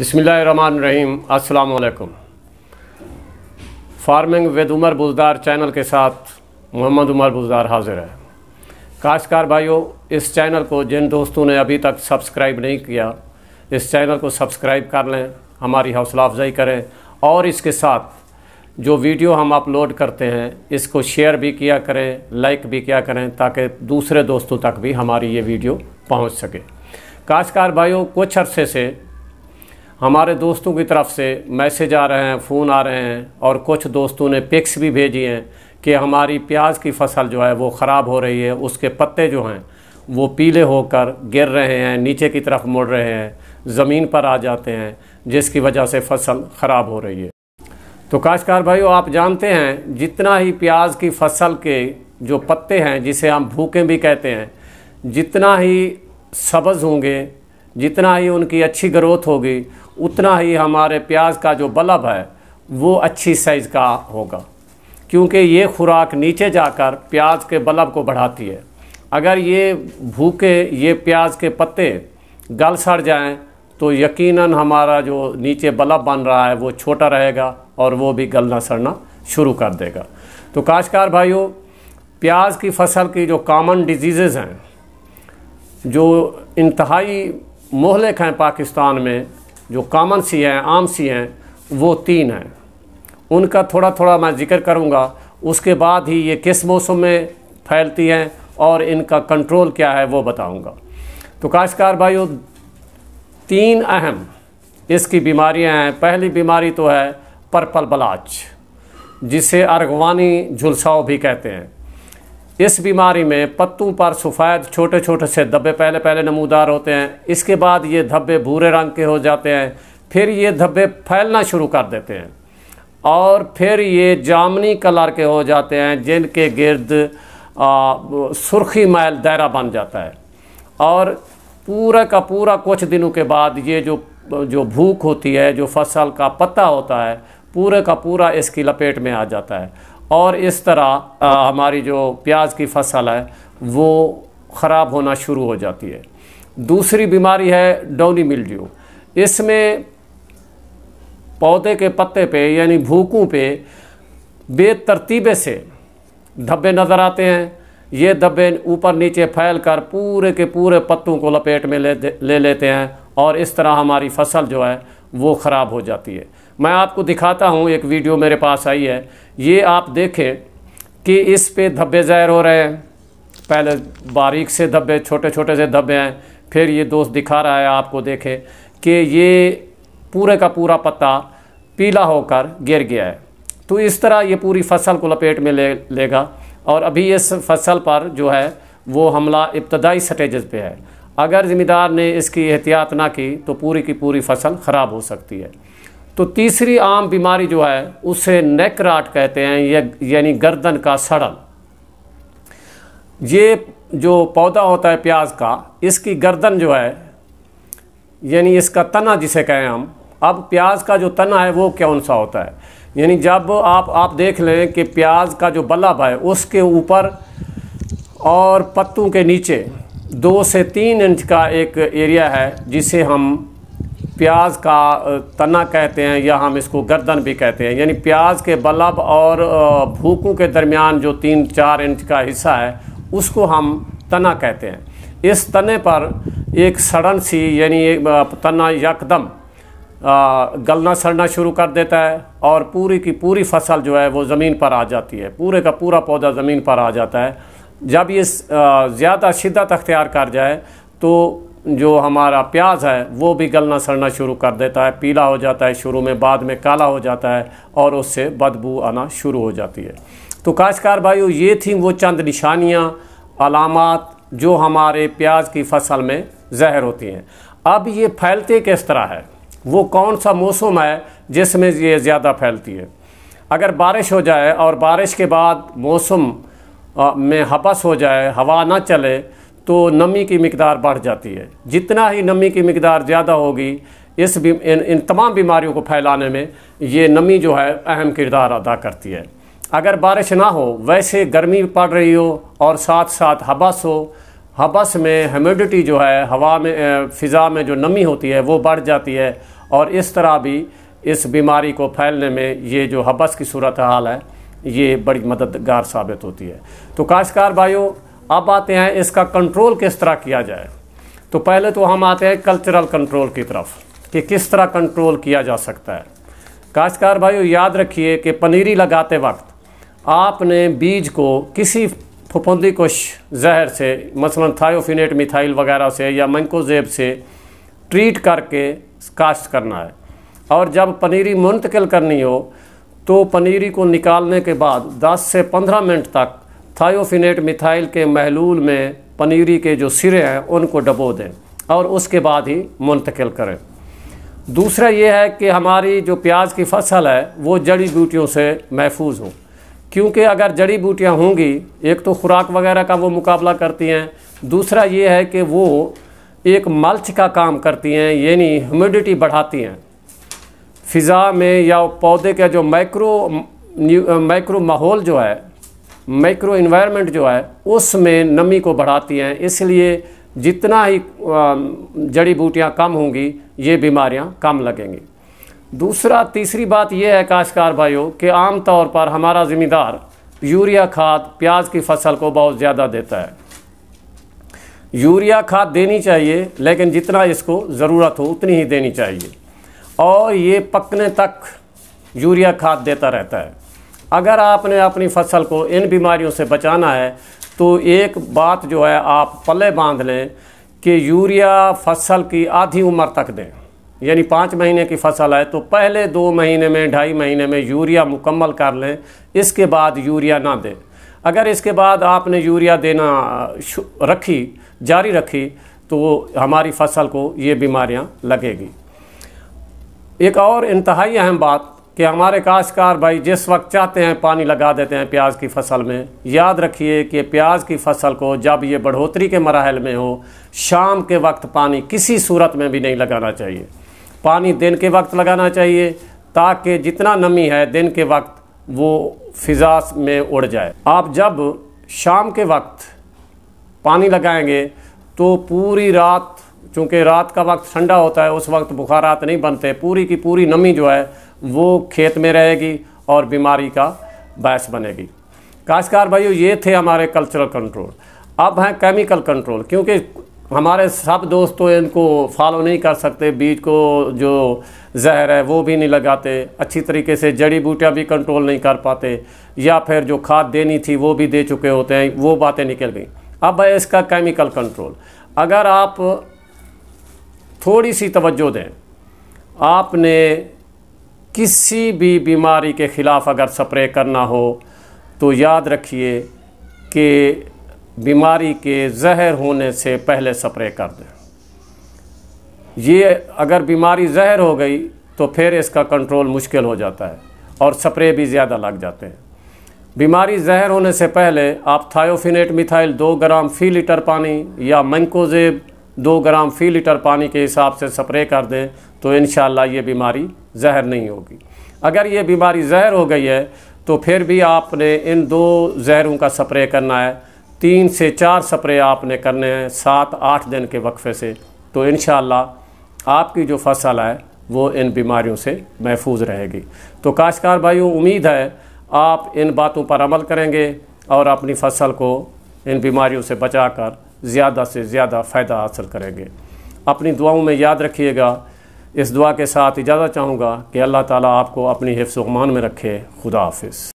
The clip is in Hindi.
बसमीम अल्लाम farming with Umar Buzdar channel के साथ मोहम्मद उमर बुजदार हाजिर है काश्तकार भाइयों इस चैनल को जिन दोस्तों ने अभी तक सब्सक्राइब नहीं किया इस चैनल को सब्सक्राइब कर लें हमारी हौसला अफजाई करें और इसके साथ जो वीडियो हम अपलोड करते हैं इसको शेयर भी किया करें लाइक भी किया करें ताकि दूसरे दोस्तों तक भी हमारी ये वीडियो पहुँच सके काश्तकार भाइयों कुछ अरसे से हमारे दोस्तों की तरफ से मैसेज आ रहे हैं फ़ोन आ रहे हैं और कुछ दोस्तों ने पिक्स भी भेजी हैं कि हमारी प्याज की फसल जो है वो ख़राब हो रही है उसके पत्ते जो हैं वो पीले होकर गिर रहे हैं नीचे की तरफ मुड़ रहे हैं ज़मीन पर आ जाते हैं जिसकी वजह से फसल ख़राब हो रही है तो काशकार भाई आप जानते हैं जितना ही प्याज की फसल के जो पत्ते हैं जिसे हम भूखे भी कहते हैं जितना ही सब्ज़ होंगे जितना ही उनकी अच्छी ग्रोथ होगी उतना ही हमारे प्याज का जो बल्ब है वो अच्छी साइज़ का होगा क्योंकि ये खुराक नीचे जाकर प्याज के बल्ब को बढ़ाती है अगर ये भूखे ये प्याज के पत्ते गल सड़ जाएँ तो यकीनन हमारा जो नीचे बल्ब बन रहा है वो छोटा रहेगा और वो भी गलना सड़ना शुरू कर देगा तो काशकार भाइयों प्याज की फसल की जो कॉमन डिजीज़ हैं जो इंतहाई मोहलिक हैं पाकिस्तान में जो कामन सी हैं आम सी हैं वो तीन हैं उनका थोड़ा थोड़ा मैं जिक्र करूँगा उसके बाद ही ये किस मौसम में फैलती हैं और इनका कंट्रोल क्या है वो बताऊँगा तो काशकार भाइयों तीन अहम इसकी बीमारियां हैं पहली बीमारी तो है पर्पल बलाच जिसे अर्गवानी झुलसाओ भी कहते हैं इस बीमारी में पत्तों पर सफ़ेद छोटे छोटे से धब्बे पहले पहले नमूदार होते हैं इसके बाद ये धब्बे भूरे रंग के हो जाते हैं फिर ये धब्बे फैलना शुरू कर देते हैं और फिर ये जामनी कलर के हो जाते हैं जिनके गिर्द सुर्खी मैल दायरा बन जाता है और पूरा का पूरा कुछ दिनों के बाद ये जो जो भूख होती है जो फसल का पत्ता होता है पूरे का पूरा इसकी लपेट में आ जाता है और इस तरह आ, हमारी जो प्याज की फसल है वो ख़राब होना शुरू हो जाती है दूसरी बीमारी है डोनी मिल्ड्यू इसमें पौधे के पत्ते पे यानी भूखों पे बेतरतीबे से धब्बे नज़र आते हैं ये धब्बे ऊपर नीचे फैल कर पूरे के पूरे पत्तों को लपेट में ले ले लेते हैं और इस तरह हमारी फसल जो है वो ख़राब हो जाती है मैं आपको दिखाता हूँ एक वीडियो मेरे पास आई है ये आप देखें कि इस पे धब्बे ज़ाहिर हो रहे हैं पहले बारीक से धब्बे छोटे छोटे से धब्बे हैं फिर ये दोस्त दिखा रहा है आपको देखें कि ये पूरे का पूरा पत्ता पीला होकर गिर गया है तो इस तरह ये पूरी फसल को लपेट में ले लेगा और अभी इस फसल पर जो है वो हमला इब्तदाई स्टेज पे है अगर ज़िम्मेदार ने इसकी एहतियात ना की तो पूरी की पूरी फसल ख़राब हो सकती है तो तीसरी आम बीमारी जो है उसे नेक राट कहते हैं या, यानी गर्दन का सड़न ये जो पौधा होता है प्याज का इसकी गर्दन जो है यानी इसका तना जिसे कहें हम अब प्याज का जो तना है वो कौन सा होता है यानी जब आप आप देख लें कि प्याज का जो बल्लब है उसके ऊपर और पत्तों के नीचे दो से तीन इंच का एक एरिया है जिसे हम प्याज का तना कहते हैं या हम इसको गर्दन भी कहते हैं यानी प्याज के बल्ब और भूखों के दरमियान जो तीन चार इंच का हिस्सा है उसको हम तना कहते हैं इस तने पर एक सड़न सी यानी तना यकदम गलना सड़ना शुरू कर देता है और पूरी की पूरी फसल जो है वो ज़मीन पर आ जाती है पूरे का पूरा पौधा ज़मीन पर आ जाता है जब ये ज़्यादा शिद्दत अख्तियार कर जाए तो जो हमारा प्याज है वो भी गलना सड़ना शुरू कर देता है पीला हो जाता है शुरू में बाद में काला हो जाता है और उससे बदबू आना शुरू हो जाती है तो काशकार भाइयों ये थी वो चंद निशानियाँ अलामत जो हमारे प्याज की फसल में जहर होती हैं अब ये फैलते किस तरह है वो कौन सा मौसम है जिसमें ये ज़्यादा फैलती है अगर बारिश हो जाए और बारिश के बाद मौसम में हपस हो जाए हवा ना चले तो नमी की मकदार बढ़ जाती है जितना ही नमी की मकदार ज़्यादा होगी इस इन, इन तमाम बीमारियों को फैलाने में ये नमी जो है अहम किरदार अदा करती है अगर बारिश ना हो वैसे गर्मी पड़ रही हो और साथ साथ हबस हो हबस में ह्यूमिडिटी जो है हवा में फ़िज़ा में जो नमी होती है वो बढ़ जाती है और इस तरह भी इस बीमारी को फैलने में ये जो हबस की सूरत हाल है ये बड़ी मददगार साबित होती है तो काशकार भाइयों अब आते हैं इसका कंट्रोल किस तरह किया जाए तो पहले तो हम आते हैं कल्चरल कंट्रोल की तरफ कि किस तरह कंट्रोल किया जा सकता है काश्तकार भाइयों याद रखिए कि पनीरी लगाते वक्त आपने बीज को किसी फुफुंदी कुश जहर से मसलन थायोफिनेट मिथाइल वगैरह से या मैंकोजेब से ट्रीट करके काश्त करना है और जब पनीरी मुंतकिल करनी हो तो पनीरी को निकालने के बाद 10 से 15 मिनट तक थायोफिनेट मिथाइल के महलूल में पनीरी के जो सिरे हैं उनको डबो दें और उसके बाद ही मुंतकिल करें दूसरा ये है कि हमारी जो प्याज की फसल है वो जड़ी बूटियों से महफूज हो क्योंकि अगर जड़ी बूटियाँ होंगी एक तो खुराक वगैरह का वो मुकाबला करती हैं दूसरा ये है कि वो एक मल्च का काम करती हैं यानी ह्यूमिडिटी बढ़ाती हैं फ़िज़ा में या पौधे का जो माइक्रो माइक्रो माहौल जो है माइक्रो इन्वायरमेंट जो है उसमें नमी को बढ़ाती हैं इसलिए जितना ही जड़ी बूटियाँ कम होंगी ये बीमारियाँ कम लगेंगी दूसरा तीसरी बात यह है काशकार भाइयों कि आम तौर पर हमारा ज़िम्मेदार यूरिया खाद प्याज की फसल को बहुत ज़्यादा देता है यूरिया खाद देनी चाहिए लेकिन जितना इसको ज़रूरत हो उतनी ही देनी चाहिए और ये पकने तक यूरिया खाद देता रहता है अगर आपने अपनी फसल को इन बीमारियों से बचाना है तो एक बात जो है आप पल्ले बांध लें कि यूरिया फसल की आधी उम्र तक दें यानी पाँच महीने की फसल है तो पहले दो महीने में ढाई महीने में यूरिया मुकम्मल कर लें इसके बाद यूरिया ना दें अगर इसके बाद आपने यूरिया देना रखी जारी रखी तो हमारी फसल को ये बीमारियां लगेगी एक और इंतहाई अहम बात कि हमारे काश्तकार भाई जिस वक्त चाहते हैं पानी लगा देते हैं प्याज की फसल में याद रखिए कि प्याज की फसल को जब ये बढ़ोतरी के मराहल में हो शाम के वक्त पानी किसी सूरत में भी नहीं लगाना चाहिए पानी दिन के वक्त लगाना चाहिए ताकि जितना नमी है दिन के वक्त वो फिजा में उड़ जाए आप जब शाम के वक्त पानी लगाएंगे तो पूरी रात चूँकि रात का वक्त ठंडा होता है उस वक्त बुखारात नहीं बनते पूरी की पूरी नमी जो है वो खेत में रहेगी और बीमारी का बायस बनेगी काशकार भाइयों ये थे हमारे कल्चरल कंट्रोल अब हैं केमिकल कंट्रोल क्योंकि हमारे सब दोस्तों तो इनको फॉलो नहीं कर सकते बीज को जो जहर है वो भी नहीं लगाते अच्छी तरीके से जड़ी बूटियाँ भी कंट्रोल नहीं कर पाते या फिर जो खाद देनी थी वो भी दे चुके होते हैं वो बातें निकल गई अब है इसका केमिकल कंट्रोल अगर आप थोड़ी सी तवज्जो दें आपने किसी भी बीमारी के ख़िलाफ़ अगर स्प्रे करना हो तो याद रखिए कि बीमारी के जहर होने से पहले स्प्रे कर दें ये अगर बीमारी जहर हो गई तो फिर इसका कंट्रोल मुश्किल हो जाता है और स्प्रे भी ज़्यादा लग जाते हैं बीमारी जहर होने से पहले आप थायोफिनेट मिथाइल दो ग्राम फ़ी लीटर पानी या मैंकोजेब दो ग्राम फ़ी लीटर पानी के हिसाब से स्प्रे कर दें तो इन ये बीमारी जहर नहीं होगी अगर ये बीमारी जहर हो गई है तो फिर भी आपने इन दो जहरों का स्प्रे करना है तीन से चार स्प्रे आपने करने हैं सात आठ दिन के वक्फे से तो इन आपकी जो फसल है वो इन बीमारियों से महफूज रहेगी तो काशकार भाइयों उम्मीद है आप इन बातों पर अमल करेंगे और अपनी फसल को इन बीमारियों से बचाकर ज़्यादा से ज़्यादा फ़ायदा हासिल करेंगे अपनी दुआओं में याद रखिएगा इस दुआ के साथ इजाज़त चाहूँगा कि अल्लाह ताला आपको अपनी हिफ्स गुमान में रखे खुदा हाफिज़